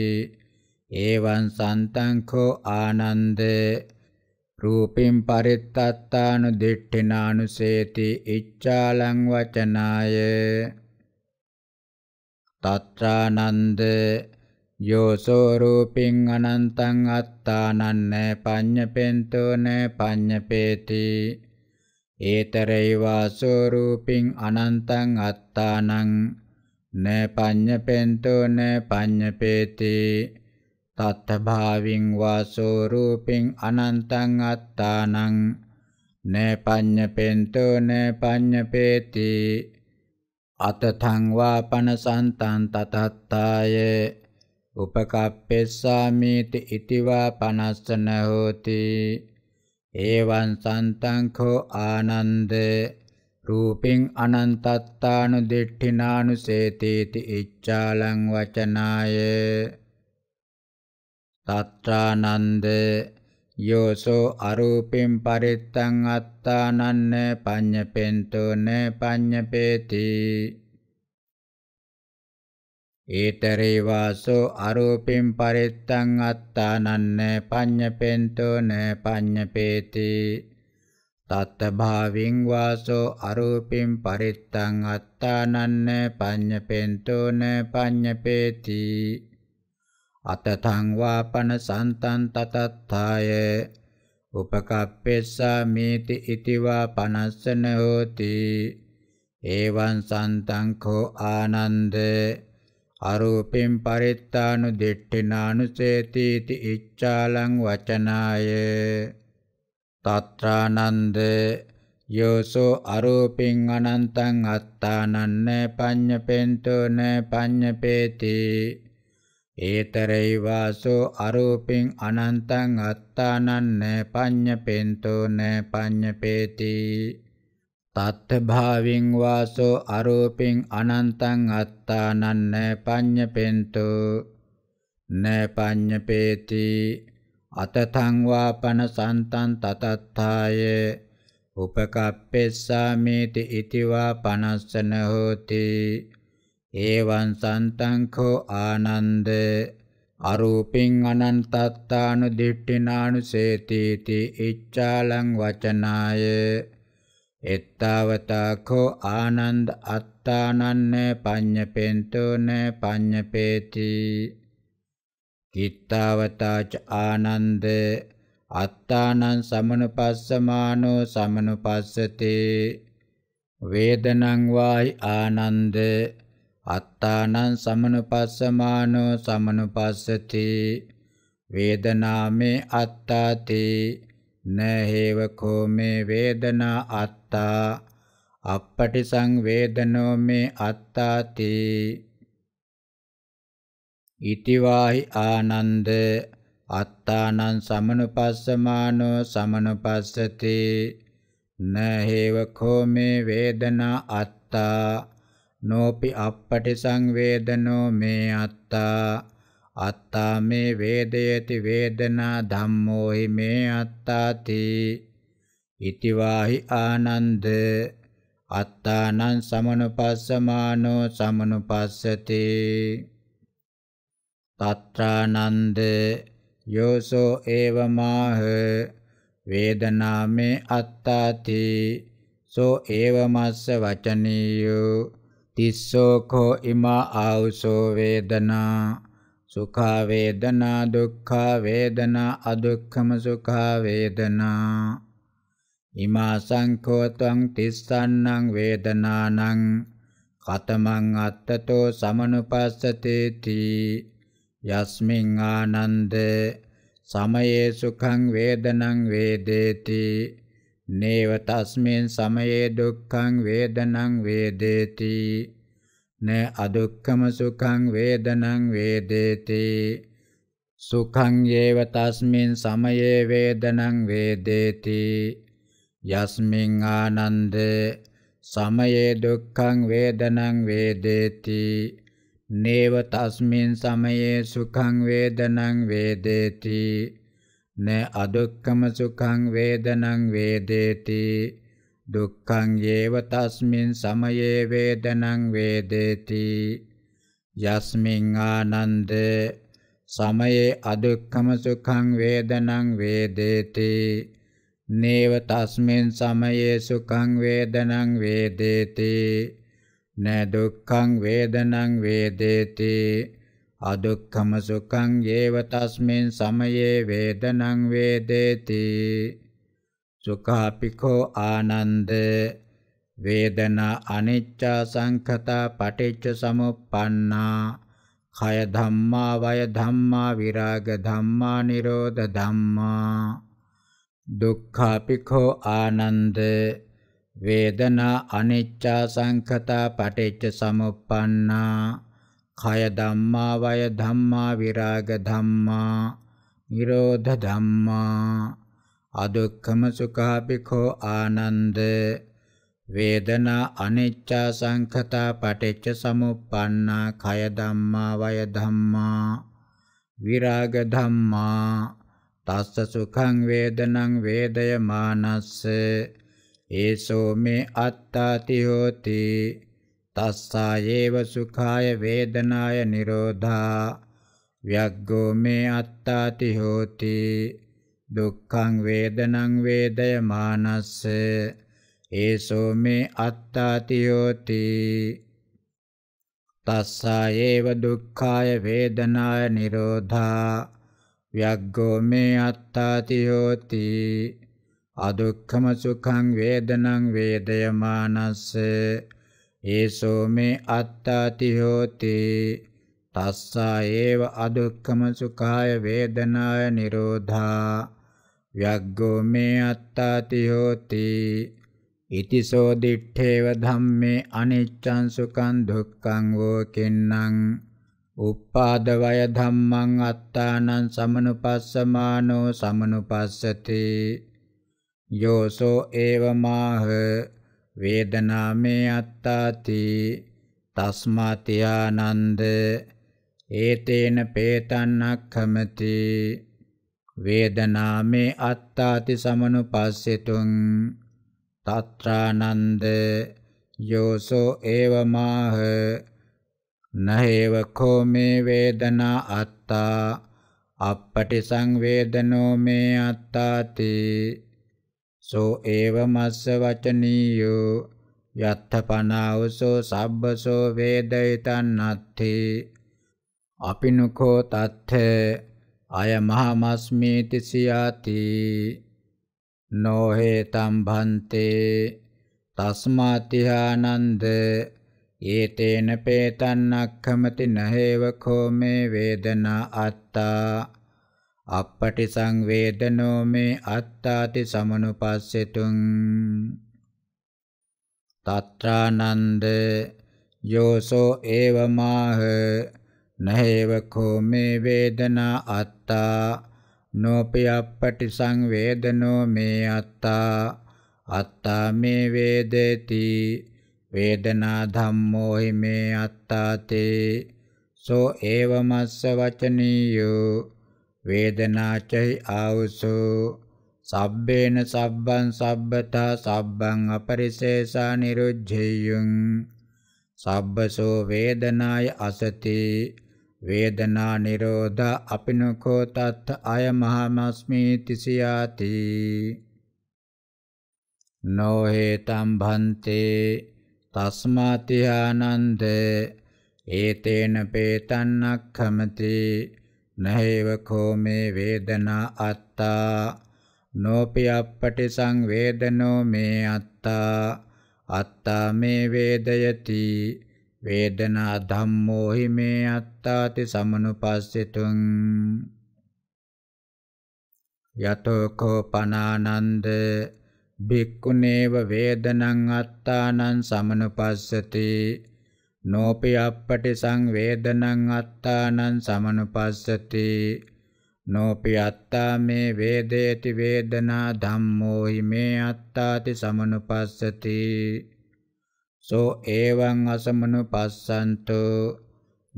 ඒවං සන්තංඛෝ ආනන්ද රූපින් පරිත්තත්තානු දිට්ඨිනානුසේති ඉච්ඡාලං වචනාය තත්‍රානන්ද යෝසෝ රූපින් අනන්තං අත්තානන්න පඤ්ඤපෙන්තෝන පඤ්ඤපේති ඒතරේ වාසෝ රූපින් අනන්තං අත්තානං න පඤ්ඤපෙන්තෝන පඤ්ඤපේති තත්තභාවින් වාසෝ රූපෙන් අනන්තං අත්තානං නේපඤ්ඤපෙන්තෝ නේපඤ්ඤපේති අතතං වාපන සන්තං තතත්තාය උපකප්පෙස්සාමීති ඉතිවා පනස්සන හෝති ඒවං සන්තං කෝ ආනන්ද රූපෙන් අනන්තත්තානු දෙට්ඨිනානු සේතේති ඉච්ඡාලං වචනාය తత్రానంద යෝසෝ අරූපෙන් පරිත්තං අත්තානන්න පඤ්ඤපෙන්තෝන පඤ්ඤපේති ඒතරේ වාසෝ අරූපෙන් පරිත්තං අත්තානන්න පඤ්ඤපෙන්තෝන පඤ්ඤපේති තත්ත භාවින් වාසෝ අරූපෙන් පරිත්තං අත්තානන්න පඤ්ඤපෙන්තෝන පඤ්ඤපේති අතතං වාපන සන්තං තතත්ථාය උපකප්පෙස්සා මේති ඉතිවා පනස්සන හෝති එවං සන්තං කෝ ආනන්ද අරූපෙන් පරිත්තානු දෙට්ඨිනානුසේති इति ඉච්ඡාලං වචනාය තත්‍රානන්ද යෝසෝ අරූපෙන් අනන්තං අත්තානන්න පඤ්ඤපෙන්තෝ න පඤ්ඤපේති ඒතරෛවාසෝ අරූපෙන් අනන්තං අත්තානන්න පඤ්ඤපෙන්තෝ න පඤ්ඤපේති තත්ථ භාවින් වාසෝ අරූපෙන් අනන්තං අත්තානන්න පඤ්ඤපෙන්තෝ න පඤ්ඤපේති අතතං වාපන සන්තං තතත්ථාය උපකප්පෙස්සාමේති ඉතිවා පනස්සන හෝති ඒවං සන්තංඛෝ ආනන්ද අරූපින් අනන්තත්තානු දිට්ඨිනානු සේතීති ඉච්ඡාලං වචනාය එත්තාවතාඛෝ ආනන්ද අත්තානන්නේ පඤ්ඤපෙන්තෝනේ පඤ්ඤපේති කිත්තාවතාච ආනන්ද අත්තානං සමනුපස්සමානෝ සමනුපස්සතේ වේදනං වායි ආනන්ද අත්තානං සමනුපස්සමානෝ සමනුපස්සති වේදනාමේ අත්තාති නහේව කෝමේ වේදනා අත්තා අපටි සංවේදනෝ මේ අත්තාති ඉතිවාහි ආනන්ද අත්තානං සමනුපස්සමානෝ සමනුපස්සති නහේව කෝමේ වේදනා අත්තා නෝපි අපපටි සංවේදනෝ මේ අත්තා අත්තා මේ වේදේති වේදනා ධම්මෝහි මේ අත්තාති ඉතිවාහි ආනන්ද අත්තානං සමනුපස්සමානෝ සමනුපස්සති තත්‍රානන්ද යෝසෝ ඒවමාහ වේදනාමේ අත්තාති සෝ ඒවමස්ස වචනීයෝ තිස්සෝ කෝ ඉමා ආවුසෝ වේදනා සුඛා වේදනා දුක්ඛා වේදනා අදුක්ඛම සුඛා වේදනා ඉමා සංඛෝ ත්වං තිස්සන්නං වේදනානං කතමං අත්තතෝ සමනුපස්සතේති යස්මින් ආනන්ද සමයේ සුඛං වේදනං වේදේති නේව තස්මින් සමයේ දුක්ඛං වේදනං වේදේති න අදුක්ඛම සුඛං වේදනං වේදේති සුඛං යේව තස්මින් සමයේ වේදනං වේදේති යස්මින් ආනන්ද සමයේ දුක්ඛං වේදනං වේදේති නේව තස්මින් සමයේ සුඛං වේදනං වේදේති න අදුක්කම සුඛං වේදනං වේදේති දුක්ඛං යේව තස්මින් සමයේ වේදනං වේදේති යස්මින් ආනන්ද සමයේ අදුක්ඛම සුඛං වේදනං වේදේති නේව තස්මින් සමයේ සුඛං වේදනං වේදේති න දුක්ඛං වේදනං වේදේති අදුක්ඛම සුඛං යේව තස්මින් සමයේ වේදනං වේදේති සුඛාපිකෝ ආනන්ද වේදනා අනිච්ච සංඛතා පටිච්ච සමුප්පන්නා කය ධම්මා වය ධම්මා විරාග ධම්මා නිරෝධ ධම්මා දුක්ඛාපිකෝ ආනන්ද වේදනා අනිච්ච සංඛතා පටිච්ච සමුප්පන්නා කය ධම්මා වය ධම්මා විරාග ධම්මා නිරෝධ ධම්මා අදුක්ඛම සුඛාපිඛෝ ආනන්ද වේදනා අනිච්චා සංඛතා පටිච්ච සමුප්පන්නා කය ධම්මා වය ධම්මා විරාග ධම්මා තස්ස සුඛං වේදනං වේදයමානස්ස ඒසෝ මේ අත්තාති හෝති තස්සායේව සුඛාය වේදනාය නිරෝධා ව්‍යග්ගෝ මේ අත්තාති හෝති දුක්ඛං වේදනං වේදය මානස්ස ඒසෝ මේ අත්තාති හෝති තස්සායේව දුක්ඛාය වේදනාය නිරෝධා ව්‍යග්ගෝ මේ අත්තාති හෝති අදුක්ඛම සුඛං වේදනං වේදය මානස්සේ ඒසෝ මේ අත්තාති හෝති තස්සා ඒව අදුක්කම සුඛාය වේදනාය නිරෝධා ව්‍යග්ගෝ මේ අත්තාති හෝති ඉතිසෝ දිත්තේව ධම්මේ අනිච්ඡං සුඛං දුක්ඛං වෝ කින්නම් උපාදවය ධම්මං අත්තානං සමනුපස්සමානෝ සමනුපස්සති යෝසෝ ඒවමාහ වේදනාමේ අත්තාති තස්මාත්‍යානන්ද ඒතේන පේතන්නක්ඛමති වේදනාමේ අත්තාති සමනුපස්සෙතුං තත්‍රානන්ද යෝසෝ ඒවමාහ නහේව කෝ මේ වේදනා අත්තා අපපටි සංවේදනෝ මේ අත්තාති සෝ ඒවමස්ස වචනීයෝ යත්තපනාවසෝ සබ්බසෝ වේදිතං නත්ථි අපිනුකෝ තත්ථ අය මහමස්මීති සියාති නොහෙතම් භන්තේ තස්මාතිහානන්ද ඒතේන පේතන්නක්ඛමති නහේව කෝ මේ වේදනා අත්තා අප්පටි සංවේදනෝ මේ අත්තාති සමනුපස්සෙතුං තත්‍රානන්ද යෝසෝ ඒවමාහ නහේව කෝ මේ වේදනා අත්තා නෝපි අප්පටි සංවේදනෝ මේ අත්තා අත්තා මේ වේදේති වේදනා ධම්මෝ මේ අත්තාතේ සෝ ඒවමස්ස වචනියෝ වේදනාචෛ ආවසෝ සබ්බේන සබ්බං සබ්බතා සබ්බං අපරිසේසා නිරුද්ධේයං සබ්බසෝ වේදනාය අසති වේදනා නිරෝධ අපිනකෝ තත් අයමහමස්මි තිසියාති නොහෙතම් භන්තේ තස්මාති ආනන්ද ඒතේන පේතන්නක්ඛමති නහේව කෝ මේ වේදනා අත්තා නෝපි අපපටි සංවේදනෝ මේ අත්තා අත්තා මේ වේදයති වේදනා ධම්මෝ හි මේ අත්තාති සමනුපස්සිතුං යතෝ කෝ පනානන්ද භික්ඛුනේව වේදනං අත්තානං සමනුපස්සති නෝපි අපපටි සංවේදනං අත්තානං සමනුපස්සති නෝපි අත්තා මේ වේදේති වේදනා ධම්මෝ හිමේ අත්තාති සමනුපස්සති සෝ එවං අසමනුපස්සන්තෝ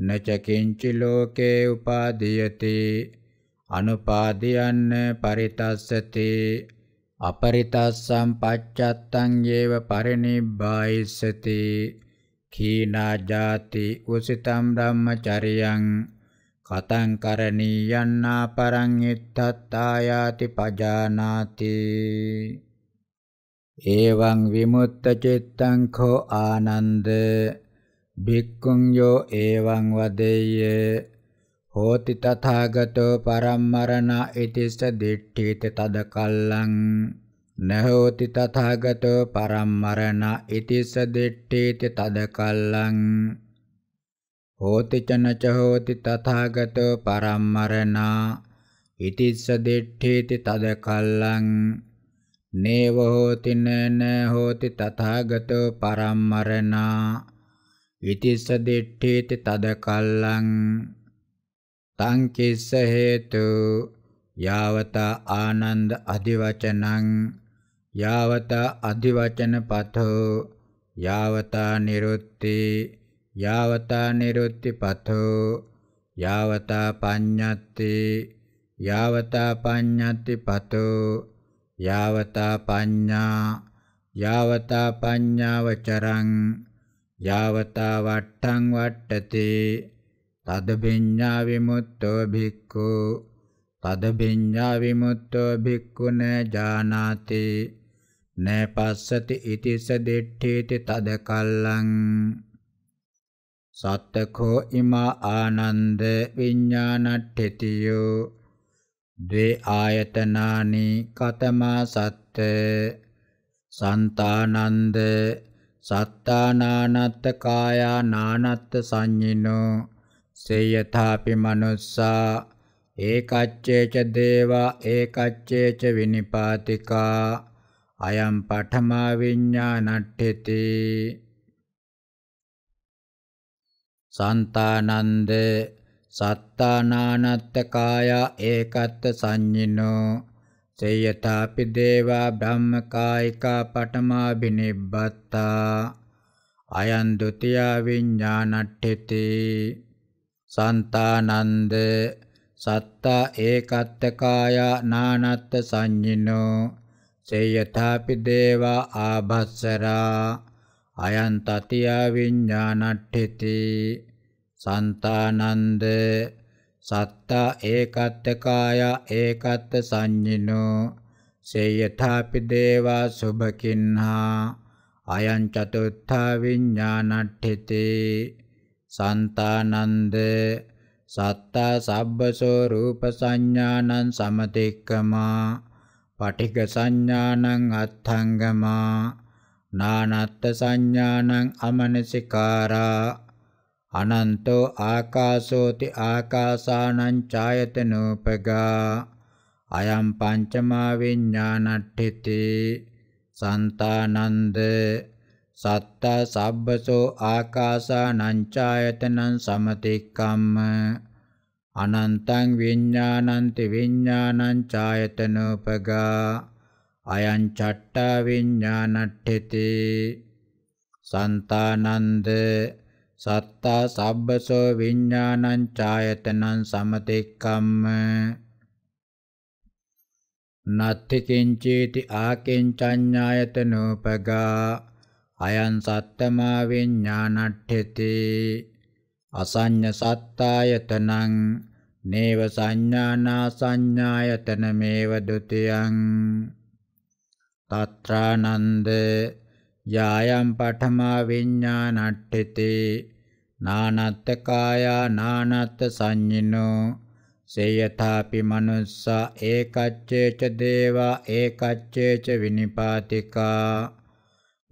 නචකින්චි ලෝකේ උපාදීයති අනුපාදීයන්න පරිතස්සති අපරිතස්සම් පච්චත්තං යේව පරිනිබ්බායිස්සති කීනා ජාති උසිතම් බ්‍රහ්මචරියං කතං කරණීයන්නා පරං ඉත්තත්තායාති පජානාති එවං විමුත්ත චිත්තං කෝ ආනන්ද භික්ඛුං යෝ එවං වදෙය්‍ය හෝති තථාගතෝ පරම්මරණ ඉතිස්ස දිට්ඨිත තද කල්ලං නහෝති තථාගතෝ පරම්මරණ ඉතිස දෙට්ඨේති තද කල්ලං හෝති චනච හෝති තථාගතෝ පරම්මරණ ඉතිස දෙට්ඨේති තද කල්ලං නේව හෝති නන හෝති තථාගතෝ පරම්මරණ ඉතිස දෙට්ඨේති තද කල්ලං තං කිස්ස හේතු යාවත ආනන්ද අධිවචනං යාවත අධිවචන පතෝ යාවත නිරුත්ති යාවත නිරුත්ති පතෝ යාවත පඤ්ඤත්ති යාවත පඤ්ඤත්ති පතෝ යාවත පඤ්ඤා යාවත පඤ්ඤාවචරං යාවත වට්ටං වට්ටති තද භිඤ්ඤා විමුක්තෝ භික්ඛු තද භිඤ්ඤා විමුක්තෝ භික්ඛුන ජානාති නෑපස්සති ඉතිස දෙට්ඨේති තද කල්ලං සත්තකෝ ඉමා ආනන්ද විඤ්ඤාණට්ඨිතියෝ ද්වේ ආයතනානි කතමා සත්ත සන්තානන්ද සත්තානානත්ත කායා නානත්ත සංඤිනෝ සේයථාපි මනුස්සා ඒකච්චේච දේවා ඒකච්චේච විනිපාතිකා අයම් පඨමා විඤ්ඤාණට්ඨති සන්තානන්ද සත්තානානත්ත කාය ඒකත් සංඤිනෝ සේයතාපි දේවා බ්‍රහ්ම කායිකා පඨමා බිනිබ්බත්තා අයං ဒုတိ ය විඤ්ඤාණට්ඨති සන්තානන්ද සත්තා ඒකත්ත කාය නානත්ත සංඤිනෝ සේයථාපි දේවා ආභස්සරා අයං තතියා විඤ්ඤාණට්ඨති සන්තානන්ද සත්තා ඒකත්ත කාය ඒකත්ත සංඤිනෝ සේයථාපි දේවා සුභකින්හා අයං චතුත්ථා විඤ්ඤාණට්ඨති සන්තානන්ද සත්තා සබ්බසෝ රූප සංඥානං සමතික්කමා පටික සංඥානං අත්ථංගමා නානත්ත් සංඥානං අමනසිකාරා අනන්තෝ ආකාසෝති ආකාසානං ඡායතනෝපගා අයම් පංචමා විඥානට්ඨිති සන්තානන්ද සත්ත සබ්බසෝ ආකාසානං ඡායතනං සමතික්කම්ම අනන්තං විඤ්ඤාණන්ත විඤ්ඤාණං ඡායතනෝපගා අයං චට්ඨා විඤ්ඤාණට්ඨති සන්තානන්ද සත්තා සබ්බසෝ විඤ්ඤාණං ඡායතනං සමතෙක්කම්ම නත්ති කිංචේති ආකින්චඤ්ඤායතනෝපගා අයං සත්තමා විඤ්ඤාණට්ඨති අසඤ්ඤ සත්තායතනං නේව සංඥානා සංඥායතන මේව ဒ ුතියං తත්‍රානන්ද යායම් පඨමා විඤ්ඤාණට්ඨිති නානත්ත කායා නානත්ත සංඤිනෝ සේයථාපි මනුස්සා ඒකච්චේච දේවා ඒකච්චේච විනිපාතිකා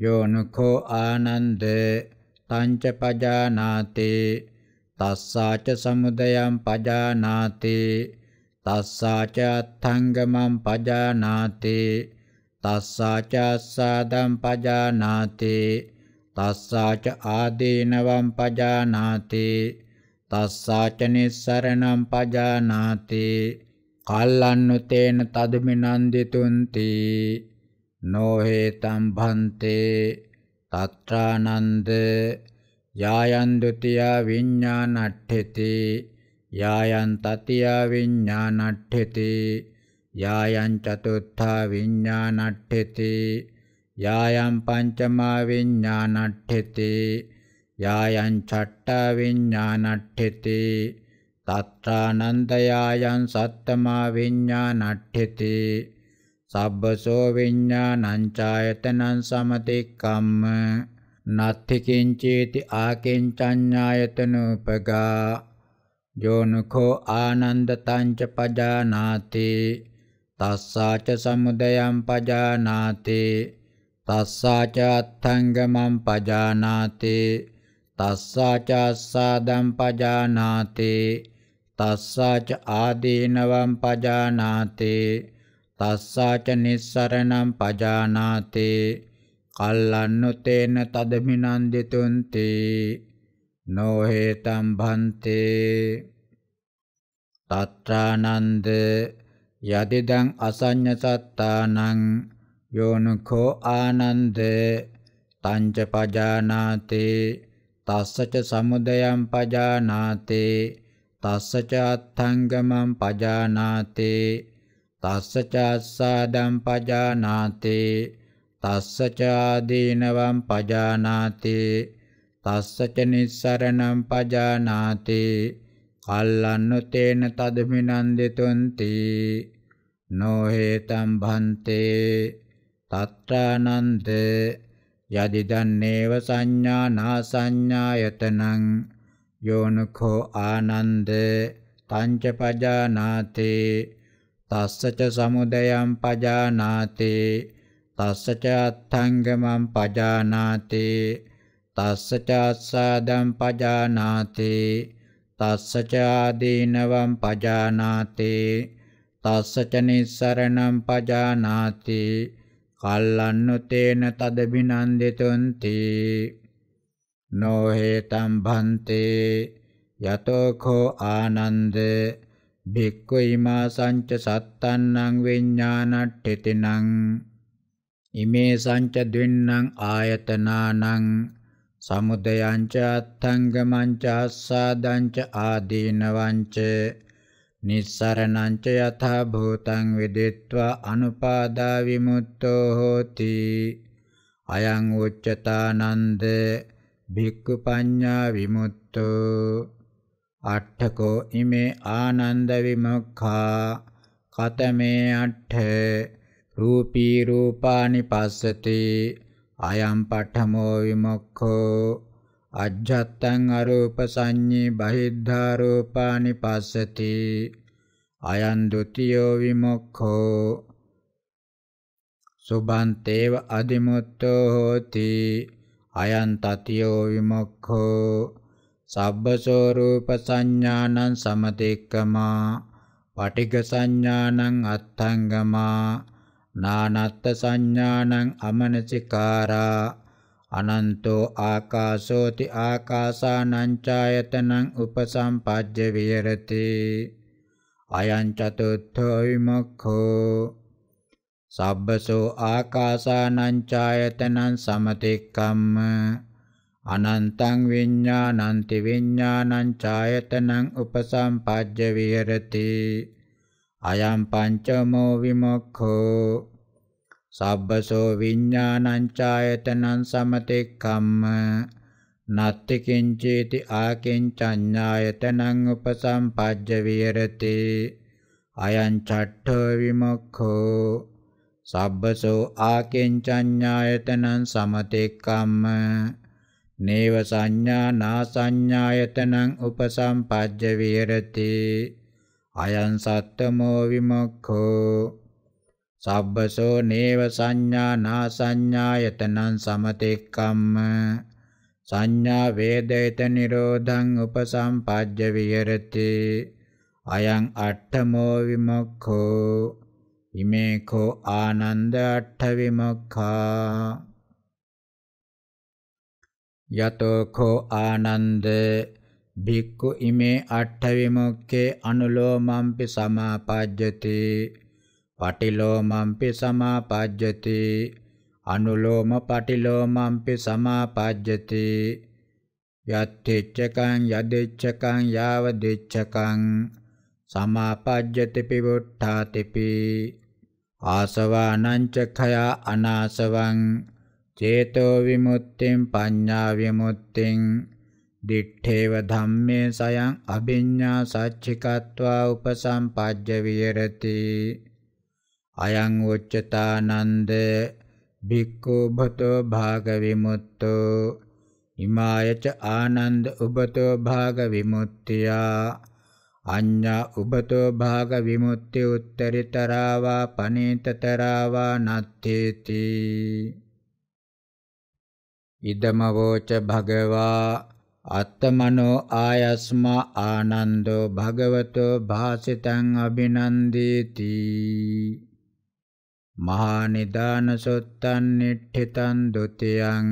යෝනුඛෝ ආනන්දේ තංච පජානාතේ තස්සාච සමුදයං පජානාතේ තස්සාච අත්ථංගමං පජානාතේ තස්සාච අස්සාදං පජානාතේ තස්සාච ආදීනවං පජානාතේ තස්සාච නිස්සරණං පජානාතේ කල්ලන්නුතේන තදමිනන්දිතුන්ති නොහේතම් භන්තේ తత్రానంద යායන්දුතියා විඤ්ඥානට්ඨෙති යායන් තතියා විඤ්ඥානට්ඨෙති යායන් චතුත්ථා විඤ්ඥානට්ඨෙති යායම් පංචමා විඤ්ඥානට්ඨෙති යායන් චට්ටා විඤ්ඥානට්ඨෙති තත්‍රානන්දයායන් සත්තමා විඤ්ඥානට්ඨෙති සබ්බසෝ විඤ්ඤාණං ඡායතනං සමතික්කම්ම නත්ථි කිංචේති ආකින්චඤ්ඤායතනෝපගා යෝනඛෝ ආනන්ද තංච පජානාති තස්සාච සමුදයං පජානාති තස්සාච අත්ථංගමං පජානාති තස්සාච අස්සාදං පජානාති තස්සාච ආදීනවං පජානාති තස්සාච නිස්සරණං පජානාති කල්ලන්නුතේන තදමිනන් දිතුන්ති නොහේතම් භන්තේ තත්‍රානන්ද යදිදං අසඤ්ඤ සත්තානං යෝනුඛෝ ආනන්ද තංච පජානාති තස්සච සමුදයං පජානාති තස්සච අත්ථංගමං පජානාති තස්ස චාස්සාදම් පජානාති තස්ස චාදීනවම් පජානාති තස්ස ච නිස්සරණම් පජානාති කල්ලන්නුතේන තදමිනන්දිතුන්ති නොහේතම් භන්තේ තත්‍රානන්ද යදිදන්නේව සංඥා නාසඤ්ඤායතනං යෝනඛෝ ආනන්ද තංච පජානාතේ තස්සච සමුදයං පජානාති තස්සච අත්ථංගමං පජානාති තස්සච ආස්සාදං පජානාති තස්සච ආදීනවං පජානාති තස්සච නිස්සරණං පජානාති කල්ලන්නුතේන තදබිනන්දිතුන්ති නොහේතම් භන්තේ යතෝඛෝ ආනන්දේ භික්ඛු ඉමාසංච සත්තන්නං විඥානට්ඨිතිනං ඉමේ සංච ද්වින්නං ආයතනානං සමුදයංච අත්ථංගමංච ආස්සාදංච ආදීනවංච නිස්සරණංච යථා භූතං විදිත්වා අනුපාදා විමුක්තෝ හෝති අයං උච්චතානන්ද භික්ඛු පඤ්ඤා විමුක්තෝ අට්ඨකෝ ඉමේ ආනන්ද විමුක්ඛා කතමේ අට්ඨ රූපී රූපානි පස්සති අයම් පඨමෝ විමුක්ඛෝ අජ්ජත්තං අරූප සංඤී බහිද්ධා රූපානි පස්සති අයං ဒ ුතියෝ විමුක්ඛෝ සුභන්තේව අදිමුත්තෝ හෝති අයං තතියෝ විමුක්ඛෝ සබ්බසෝ රූප සංඥානං සමතික්කමා පටිඝ සංඥානං අත්ථංගමා නානත්ත් සංඥානං අමනසිකාරා අනන්තෝ ආකාශෝති ආකාසානං ඡායතනං උපසම්පජ්ජ විහෙරති අයං චතුත්ථෝ විමුක්ඛෝ සබ්බසෝ ආකාසානං ඡායතනං සමතික්කම්ම අනන්තං විඤ්ඤාණන්ති විඤ්ඤාණං ඡායතනං උපසම්පජ්ජ විහෙරති අයං පංචමෝ විමුක්ඛෝ සබ්බසෝ විඤ්ඤාණං ඡායතනං සමතෙක්ඛම්ම නත්ති කිංචේති ආකින්චඤ්ඤායතනං උපසම්පජ්ජ විහෙරති අයං ඡට්ඨෝ විමුක්ඛෝ සබ්බසෝ ආකින්චඤ්ඤායතනං සමතෙක්ඛම්ම නේව සංඥා නා සංඥායතනං උපසම්පජ්ජ විහෙරති අයං සත්තමෝ විමුක්ඛෝ සබ්බසෝ නේව සංඥා නා සංඥායතනං සමතෙක්කම්ම සංඥා වේදේත නිරෝධං උපසම්පජ්ජ විහෙරති අයං අට්ඨමෝ විමුක්ඛෝ ඉමේකෝ ආනන්ද අට්ඨ විමුක්ඛා යතෝ කෝ ආනන්ද භික්ඛු ඉමේ අට්ඨ විමුක්ඛේ අනුලෝමම්පි සමාපජ්ජති පටිලෝමම්පි සමාපජ්ජති අනුලෝම පටිලෝමම්පි සමාපජ්ජති යත්තිච්ඡකං යදෙච්ඡකං යාව දෙච්ඡකං සමාපජ්ජති පිවුට්ඨාතිපි ආසවානං චඛයා අනාසවං චේතෝ විමුක්තිං පඤ්ඤා විමුක්තිං දිඨේව ධම්මේ සයං අභිඤ්ඤා සච්චිකत्वा උපසම්පජ්ජ විහෙරති අයං උච්චතානන්ද භික්ඛු භතෝ භාග විමුක්තෝ හිමායච ආනන්ද උබතෝ භාග විමුක්තියා අඤ්ඤා උබතෝ භාග විමුක්ති උත්තරිතරාවා පනේතතරාවා නත්තේති ඉදමවෝච භගවා අත්තමනෝ ආයස්මා ආනන්දෝ භගවතෝ භාසිතං අභිනන්දේති මහා නිදානසොත්තන් නිට්ඨිතං ဒုတိ යං